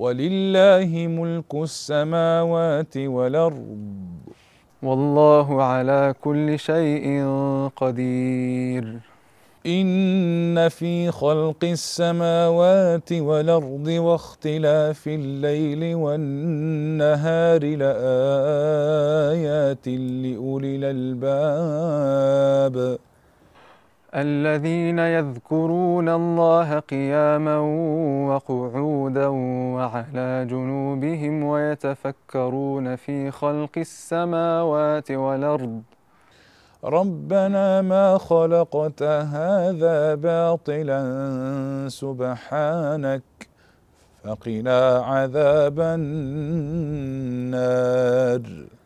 ولله ملك السماوات والأرض والله على كل شيء قدير إن في خلق السماوات والأرض واختلاف الليل والنهار لآيات لأولي الألباب الذين يذكرون الله قياما وقعودا وعلى جنوبهم ويتفكرون في خلق السماوات والارض ربنا ما خلقت هذا باطلا سبحانك فقنا عذاب النار